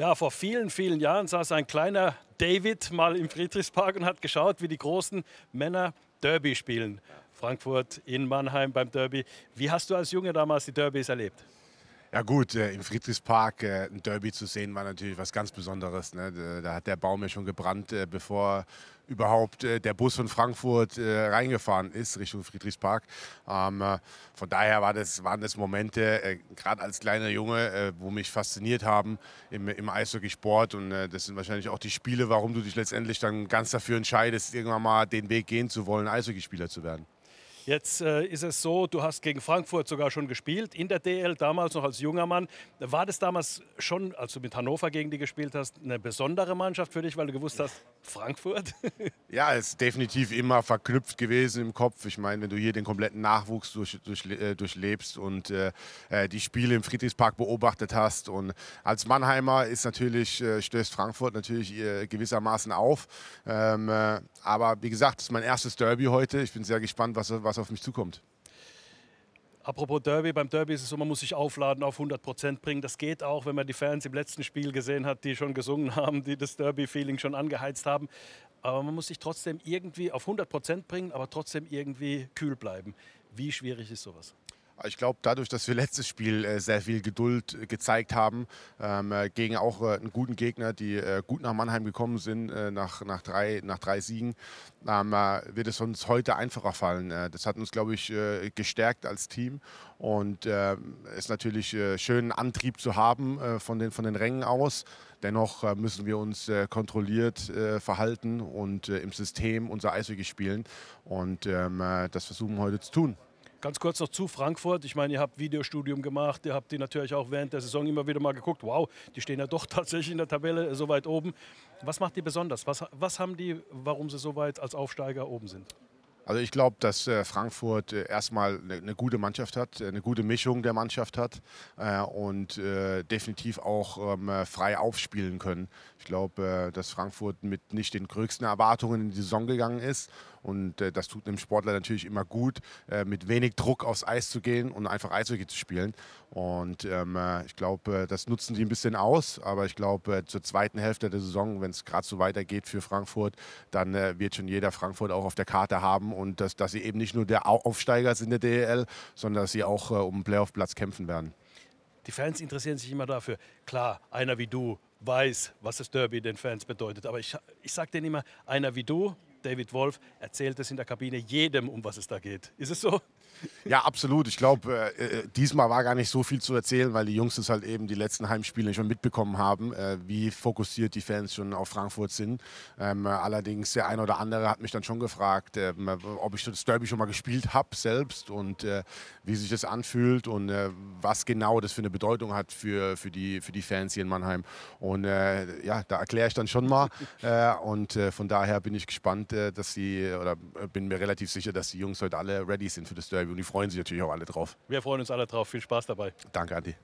Ja, vor vielen, vielen Jahren saß ein kleiner David mal im Friedrichspark und hat geschaut, wie die großen Männer Derby spielen. Frankfurt in Mannheim beim Derby. Wie hast du als Junge damals die Derbys erlebt? Ja gut, äh, im Friedrichspark äh, ein Derby zu sehen war natürlich was ganz Besonderes. Ne? Da hat der Baum ja schon gebrannt, äh, bevor überhaupt äh, der Bus von Frankfurt äh, reingefahren ist Richtung Friedrichspark. Ähm, äh, von daher war das, waren das Momente, gerade als kleiner Junge, wo mich fasziniert haben im, im Eishockeysport. Und das sind wahrscheinlich auch die Spiele, warum du dich letztendlich dann ganz dafür entscheidest, irgendwann mal den Weg gehen zu wollen, Eishockeyspieler zu werden. Jetzt äh, ist es so, du hast gegen Frankfurt sogar schon gespielt, in der DL damals noch als junger Mann. War das damals schon, als du mit Hannover gegen die gespielt hast, eine besondere Mannschaft für dich, weil du gewusst hast, Frankfurt? ja, es ist definitiv immer verknüpft gewesen im Kopf. Ich meine, wenn du hier den kompletten Nachwuchs durch, durch, äh, durchlebst und äh, äh die Spiele im Friedrichspark beobachtet hast und als Mannheimer ist natürlich, äh, stößt Frankfurt natürlich äh, gewissermaßen auf. Ähm, aber wie gesagt, es ist mein erstes Derby heute. Ich bin sehr gespannt, was, was was auf mich zukommt. Apropos Derby, beim Derby ist es so, man muss sich aufladen, auf 100 Prozent bringen. Das geht auch, wenn man die Fans im letzten Spiel gesehen hat, die schon gesungen haben, die das Derby-Feeling schon angeheizt haben. Aber man muss sich trotzdem irgendwie auf 100 Prozent bringen, aber trotzdem irgendwie kühl bleiben. Wie schwierig ist sowas? Ich glaube, dadurch, dass wir letztes Spiel äh, sehr viel Geduld äh, gezeigt haben, ähm, äh, gegen auch einen guten Gegner, die gut nach Mannheim gekommen sind, nach, nach, drei, nach drei Siegen, ähm, wird es uns heute einfacher fallen. Das hat uns, glaube ich, gestärkt als Team. Und es ähm, ist natürlich schön, einen Antrieb zu haben von, den, von den Rängen aus. Dennoch müssen wir uns kontrolliert verhalten und im System unser Eishockey spielen. Und das versuchen wir heute zu tun. Ganz kurz noch zu Frankfurt. Ich meine, ihr habt Videostudium gemacht, ihr habt die natürlich auch während der Saison immer wieder mal geguckt. Wow, die stehen ja doch tatsächlich in der Tabelle äh, so weit oben. Was macht die besonders? Was, was haben die, warum sie so weit als Aufsteiger oben sind? Also ich glaube, dass äh, Frankfurt äh, erstmal eine ne gute Mannschaft hat, eine äh, gute Mischung der Mannschaft hat äh, und äh, definitiv auch ähm, äh, frei aufspielen können. Ich glaube, dass Frankfurt mit nicht den größten Erwartungen in die Saison gegangen ist und das tut einem Sportler natürlich immer gut, mit wenig Druck aufs Eis zu gehen und einfach Eishockey zu spielen. Und ähm, ich glaube, das nutzen sie ein bisschen aus, aber ich glaube, zur zweiten Hälfte der Saison, wenn es gerade so weitergeht für Frankfurt, dann wird schon jeder Frankfurt auch auf der Karte haben und dass, dass sie eben nicht nur der Aufsteiger sind in der DEL, sondern dass sie auch äh, um einen Playoff-Platz kämpfen werden. Die Fans interessieren sich immer dafür. Klar, einer wie du weiß, was das Derby den Fans bedeutet. Aber ich, ich sage denen immer, einer wie du David Wolf erzählt es in der Kabine jedem, um was es da geht. Ist es so? Ja, absolut. Ich glaube, äh, äh, diesmal war gar nicht so viel zu erzählen, weil die Jungs es halt eben die letzten Heimspiele schon mitbekommen haben, äh, wie fokussiert die Fans schon auf Frankfurt sind. Ähm, allerdings, der eine oder andere hat mich dann schon gefragt, äh, ob ich das Derby schon mal gespielt habe selbst und äh, wie sich das anfühlt und äh, was genau das für eine Bedeutung hat für, für, die, für die Fans hier in Mannheim. Und ja, da erkläre ich dann schon mal. und von daher bin ich gespannt, gespannt, äh, dass sie, oder äh, bin mir relativ sicher, dass die Jungs heute alle ready sind für das Derby und die freuen sich natürlich auch alle drauf. Wir freuen uns alle drauf. Viel Spaß dabei. Danke, Andi.